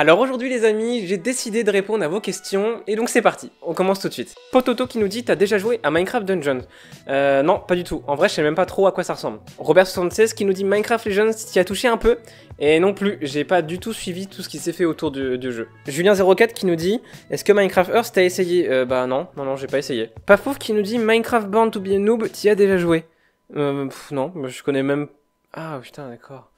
Alors aujourd'hui les amis, j'ai décidé de répondre à vos questions, et donc c'est parti, on commence tout de suite. Pototo qui nous dit « T'as déjà joué à Minecraft Dungeons ?» Euh, non, pas du tout, en vrai je sais même pas trop à quoi ça ressemble. Robert76 qui nous dit « Minecraft Legends, t'y a touché un peu ?» Et non plus, j'ai pas du tout suivi tout ce qui s'est fait autour du, jeu. Julien04 qui nous dit « Est-ce que Minecraft Earth t'as essayé euh, Bah non, non, non, j'ai pas essayé. Pafouf qui nous dit « Minecraft Born to be a noob, t'y as déjà joué ?» Euh, non, je connais même... Ah putain, d'accord.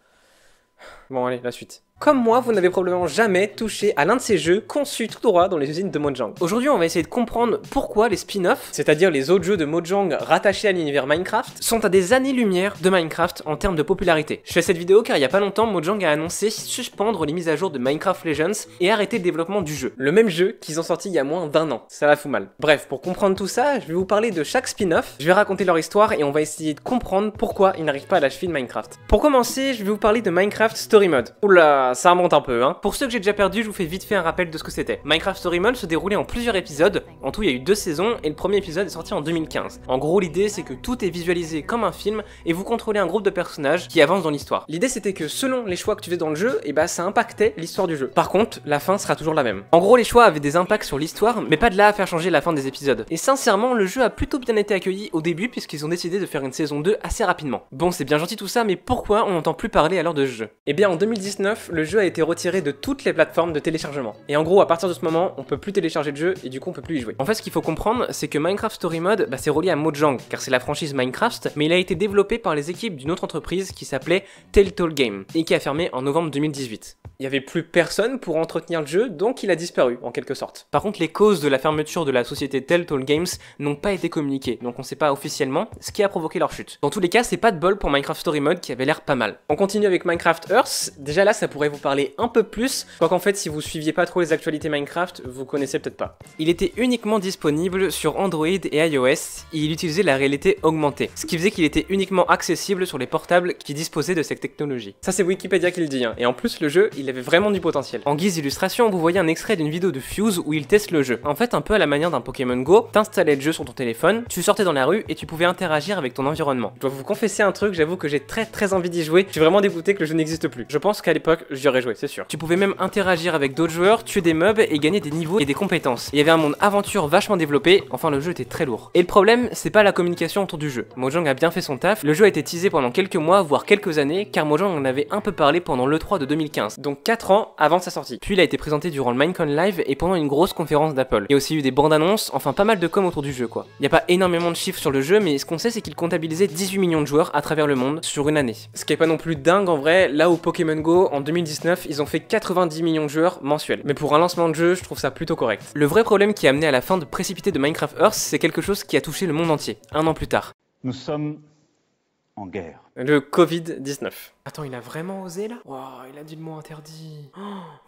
Bon allez, la suite. Comme moi, vous n'avez probablement jamais touché à l'un de ces jeux conçus tout droit dans les usines de Mojang. Aujourd'hui, on va essayer de comprendre pourquoi les spin-offs, c'est-à-dire les autres jeux de Mojang rattachés à l'univers Minecraft, sont à des années-lumière de Minecraft en termes de popularité. Je fais cette vidéo car il n'y a pas longtemps, Mojang a annoncé suspendre les mises à jour de Minecraft Legends et arrêter le développement du jeu. Le même jeu qu'ils ont sorti il y a moins d'un an. Ça la fout mal. Bref, pour comprendre tout ça, je vais vous parler de chaque spin-off, je vais raconter leur histoire et on va essayer de comprendre pourquoi ils n'arrivent pas à la cheville de Minecraft. Pour commencer, je vais vous parler de Minecraft Story Mode. Oula ça, remonte un peu. Hein. Pour ceux que j'ai déjà perdu, je vous fais vite fait un rappel de ce que c'était. Minecraft Story Mode se déroulait en plusieurs épisodes. En tout, il y a eu deux saisons et le premier épisode est sorti en 2015. En gros, l'idée c'est que tout est visualisé comme un film et vous contrôlez un groupe de personnages qui avancent dans l'histoire. L'idée c'était que selon les choix que tu fais dans le jeu, et eh bah ben, ça impactait l'histoire du jeu. Par contre, la fin sera toujours la même. En gros, les choix avaient des impacts sur l'histoire, mais pas de là à faire changer la fin des épisodes. Et sincèrement, le jeu a plutôt bien été accueilli au début puisqu'ils ont décidé de faire une saison 2 assez rapidement. Bon, c'est bien gentil tout ça, mais pourquoi on n'entend plus parler alors de ce jeu Eh bien en 2019, le le jeu a été retiré de toutes les plateformes de téléchargement. Et en gros, à partir de ce moment, on peut plus télécharger le jeu et du coup, on peut plus y jouer. En fait, ce qu'il faut comprendre, c'est que Minecraft Story Mode, bah, c'est relié à Mojang, car c'est la franchise Minecraft, mais il a été développé par les équipes d'une autre entreprise qui s'appelait Telltale Game et qui a fermé en novembre 2018 il n'y avait plus personne pour entretenir le jeu, donc il a disparu, en quelque sorte. Par contre, les causes de la fermeture de la société Telltale Games n'ont pas été communiquées, donc on ne sait pas officiellement ce qui a provoqué leur chute. Dans tous les cas, c'est pas de bol pour Minecraft Story Mode qui avait l'air pas mal. On continue avec Minecraft Earth, déjà là ça pourrait vous parler un peu plus, qu'en fait si vous suiviez pas trop les actualités Minecraft, vous connaissez peut-être pas. Il était uniquement disponible sur Android et iOS, et il utilisait la réalité augmentée, ce qui faisait qu'il était uniquement accessible sur les portables qui disposaient de cette technologie. Ça c'est Wikipédia qui le dit, hein. et en plus le jeu, il avait vraiment du potentiel. En guise d'illustration, vous voyez un extrait d'une vidéo de Fuse où il teste le jeu. En fait, un peu à la manière d'un Pokémon Go, t'installais le jeu sur ton téléphone, tu sortais dans la rue et tu pouvais interagir avec ton environnement. Je dois vous confesser un truc, j'avoue que j'ai très très envie d'y jouer. Je suis vraiment dégoûté que le jeu n'existe plus. Je pense qu'à l'époque, j'y aurais joué, c'est sûr. Tu pouvais même interagir avec d'autres joueurs, tuer des meubles et gagner des niveaux et des compétences. Il y avait un monde aventure vachement développé, enfin le jeu était très lourd. Et le problème, c'est pas la communication autour du jeu. Mojang a bien fait son taf, le jeu a été teasé pendant quelques mois, voire quelques années, car Mojang en avait un peu parlé pendant l'E3 de 2015. 4 ans avant sa sortie. Puis il a été présenté durant le Minecon Live et pendant une grosse conférence d'Apple. Il y a aussi eu des bandes annonces, enfin pas mal de com autour du jeu quoi. Il n'y a pas énormément de chiffres sur le jeu, mais ce qu'on sait c'est qu'il comptabilisait 18 millions de joueurs à travers le monde sur une année. Ce qui est pas non plus dingue en vrai, là où Pokémon Go en 2019 ils ont fait 90 millions de joueurs mensuels. Mais pour un lancement de jeu, je trouve ça plutôt correct. Le vrai problème qui a amené à la fin de précipiter de Minecraft Earth, c'est quelque chose qui a touché le monde entier, un an plus tard. Nous sommes guerre. Le Covid-19. Attends, il a vraiment osé là Waouh, il a dit le mot interdit. Oh,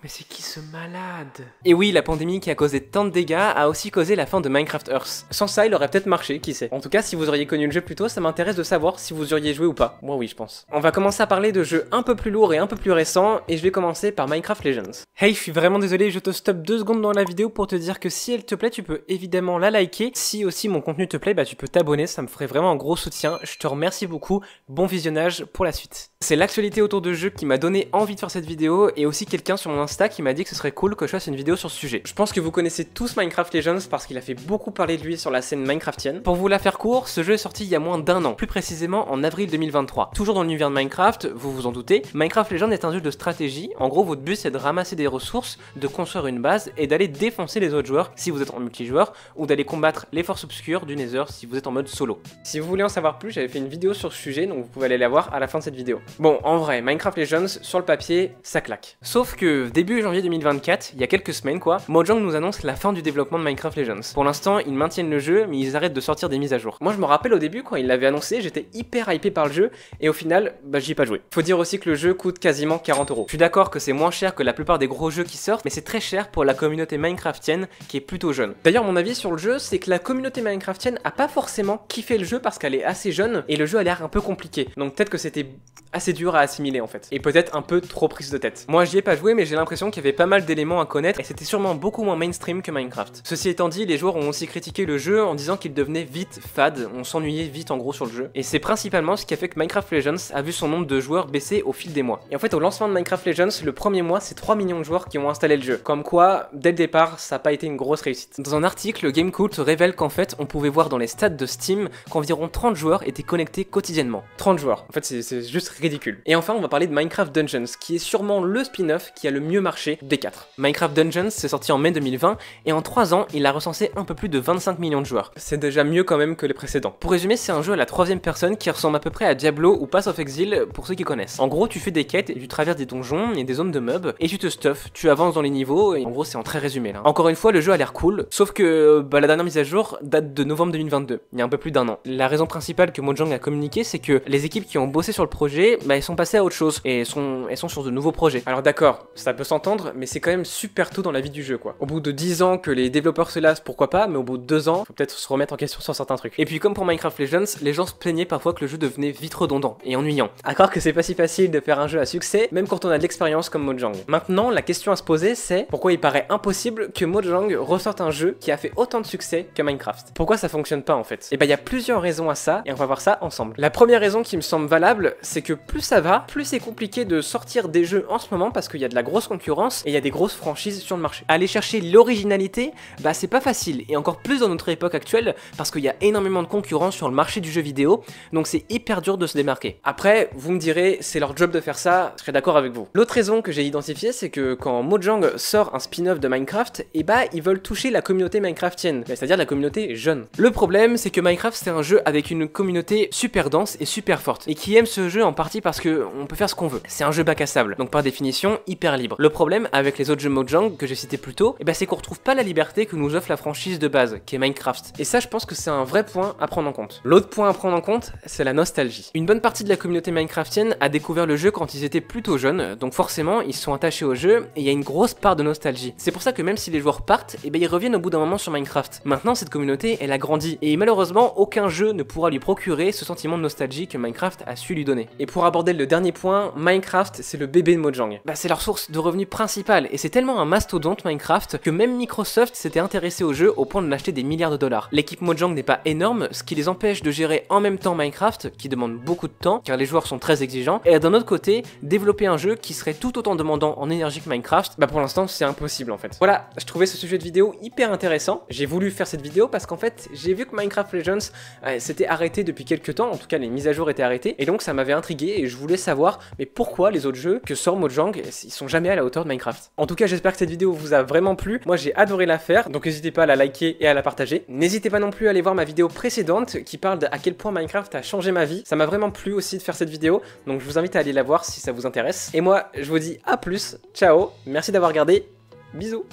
mais c'est qui ce malade Et oui, la pandémie qui a causé tant de dégâts a aussi causé la fin de Minecraft Earth. Sans ça, il aurait peut-être marché, qui sait. En tout cas, si vous auriez connu le jeu plus tôt, ça m'intéresse de savoir si vous auriez joué ou pas. Moi oui, je pense. On va commencer à parler de jeux un peu plus lourds et un peu plus récents, et je vais commencer par Minecraft Legends. Hey, je suis vraiment désolé, je te stoppe deux secondes dans la vidéo pour te dire que si elle te plaît, tu peux évidemment la liker. Si aussi mon contenu te plaît, bah tu peux t'abonner, ça me ferait vraiment un gros soutien. Je te remercie beaucoup bon visionnage pour la suite. C'est l'actualité autour de jeu qui m'a donné envie de faire cette vidéo et aussi quelqu'un sur mon Insta qui m'a dit que ce serait cool que je fasse une vidéo sur ce sujet. Je pense que vous connaissez tous Minecraft Legends parce qu'il a fait beaucoup parler de lui sur la scène Minecraftienne. Pour vous la faire court, ce jeu est sorti il y a moins d'un an, plus précisément en avril 2023. Toujours dans l'univers de Minecraft, vous vous en doutez, Minecraft Legends est un jeu de stratégie. En gros, votre but c'est de ramasser des ressources, de construire une base et d'aller défoncer les autres joueurs si vous êtes en multijoueur ou d'aller combattre les forces obscures du Nether si vous êtes en mode solo. Si vous voulez en savoir plus, j'avais fait une vidéo sur donc vous pouvez aller la voir à la fin de cette vidéo. Bon, en vrai, Minecraft Legends, sur le papier, ça claque. Sauf que début janvier 2024, il y a quelques semaines quoi, Mojang nous annonce la fin du développement de Minecraft Legends. Pour l'instant, ils maintiennent le jeu, mais ils arrêtent de sortir des mises à jour. Moi, je me rappelle au début, quand ils l'avaient annoncé, j'étais hyper hypé par le jeu, et au final, bah j'y ai pas joué. Faut dire aussi que le jeu coûte quasiment 40 euros. Je suis d'accord que c'est moins cher que la plupart des gros jeux qui sortent, mais c'est très cher pour la communauté Minecraftienne qui est plutôt jeune. D'ailleurs, mon avis sur le jeu, c'est que la communauté Minecraftienne a pas forcément kiffé le jeu parce qu'elle est assez jeune, et le jeu a l'air un compliqué. Donc peut-être que c'était assez dur à assimiler en fait. Et peut-être un peu trop prise de tête. Moi j'y ai pas joué mais j'ai l'impression qu'il y avait pas mal d'éléments à connaître et c'était sûrement beaucoup moins mainstream que Minecraft. Ceci étant dit, les joueurs ont aussi critiqué le jeu en disant qu'il devenait vite fade, on s'ennuyait vite en gros sur le jeu. Et c'est principalement ce qui a fait que Minecraft Legends a vu son nombre de joueurs baisser au fil des mois. Et en fait au lancement de Minecraft Legends, le premier mois c'est 3 millions de joueurs qui ont installé le jeu. Comme quoi, dès le départ, ça n'a pas été une grosse réussite. Dans un article, GameCult révèle qu'en fait on pouvait voir dans les stats de Steam qu'environ 30 joueurs étaient connectés quotidiennement 30 joueurs. En fait, c'est juste ridicule. Et enfin, on va parler de Minecraft Dungeons, qui est sûrement le spin-off qui a le mieux marché des quatre. Minecraft Dungeons s'est sorti en mai 2020 et en 3 ans, il a recensé un peu plus de 25 millions de joueurs. C'est déjà mieux quand même que les précédents. Pour résumer, c'est un jeu à la troisième personne qui ressemble à peu près à Diablo ou Pass of Exile pour ceux qui connaissent. En gros, tu fais des quêtes et tu traverses des donjons et des zones de mobs et tu te stuffes, tu avances dans les niveaux et en gros, c'est en très résumé là. Encore une fois, le jeu a l'air cool, sauf que bah, la dernière mise à jour date de novembre 2022, il y a un peu plus d'un an. La raison principale que Mojang a communiqué, c'est que les équipes qui ont bossé sur le projet, bah, elles sont passées à autre chose et sont, elles sont sur de nouveaux projets. Alors d'accord, ça peut s'entendre, mais c'est quand même super tôt dans la vie du jeu, quoi. Au bout de 10 ans que les développeurs se lassent, pourquoi pas, mais au bout de 2 ans, faut peut-être se remettre en question sur certains trucs. Et puis comme pour Minecraft Legends, les gens se plaignaient parfois que le jeu devenait vite redondant et ennuyant. croire que c'est pas si facile de faire un jeu à succès, même quand on a de l'expérience comme Mojang. Maintenant, la question à se poser, c'est pourquoi il paraît impossible que Mojang ressorte un jeu qui a fait autant de succès que Minecraft Pourquoi ça fonctionne pas en fait Et eh bah ben, il y a plusieurs raisons à ça, et on va voir ça ensemble première raison qui me semble valable, c'est que plus ça va, plus c'est compliqué de sortir des jeux en ce moment parce qu'il y a de la grosse concurrence et il y a des grosses franchises sur le marché. Aller chercher l'originalité, bah c'est pas facile et encore plus dans notre époque actuelle parce qu'il y a énormément de concurrence sur le marché du jeu vidéo, donc c'est hyper dur de se démarquer. Après, vous me direz, c'est leur job de faire ça, je serais d'accord avec vous. L'autre raison que j'ai identifiée, c'est que quand Mojang sort un spin-off de Minecraft, et eh bah ils veulent toucher la communauté minecraftienne, bah, c'est-à-dire la communauté jeune. Le problème, c'est que Minecraft c'est un jeu avec une communauté super dense est super forte et qui aime ce jeu en partie parce que on peut faire ce qu'on veut. C'est un jeu bac à sable, donc par définition hyper libre. Le problème avec les autres jeux Mojang que j'ai cité plus tôt, eh ben, c'est qu'on retrouve pas la liberté que nous offre la franchise de base, qui est Minecraft. Et ça, je pense que c'est un vrai point à prendre en compte. L'autre point à prendre en compte, c'est la nostalgie. Une bonne partie de la communauté Minecraftienne a découvert le jeu quand ils étaient plutôt jeunes, donc forcément ils sont attachés au jeu et il y a une grosse part de nostalgie. C'est pour ça que même si les joueurs partent, eh ben, ils reviennent au bout d'un moment sur Minecraft. Maintenant, cette communauté, elle a grandi et malheureusement, aucun jeu ne pourra lui procurer ce sentiment de nostalgie que Minecraft a su lui donner. Et pour aborder le dernier point, Minecraft c'est le bébé de Mojang. Bah c'est leur source de revenus principale et c'est tellement un mastodonte Minecraft que même Microsoft s'était intéressé au jeu au point de l'acheter des milliards de dollars. L'équipe Mojang n'est pas énorme, ce qui les empêche de gérer en même temps Minecraft qui demande beaucoup de temps car les joueurs sont très exigeants et d'un autre côté développer un jeu qui serait tout autant demandant en énergie que Minecraft, bah pour l'instant c'est impossible en fait. Voilà, je trouvais ce sujet de vidéo hyper intéressant. J'ai voulu faire cette vidéo parce qu'en fait j'ai vu que Minecraft Legends euh, s'était arrêté depuis quelques temps, en tout cas les Mise à jour était arrêtée Et donc ça m'avait intrigué et je voulais savoir mais pourquoi les autres jeux que sort Mojang, ils sont jamais à la hauteur de Minecraft. En tout cas, j'espère que cette vidéo vous a vraiment plu. Moi, j'ai adoré la faire, donc n'hésitez pas à la liker et à la partager. N'hésitez pas non plus à aller voir ma vidéo précédente qui parle de à quel point Minecraft a changé ma vie. Ça m'a vraiment plu aussi de faire cette vidéo, donc je vous invite à aller la voir si ça vous intéresse. Et moi, je vous dis à plus, ciao, merci d'avoir regardé, bisous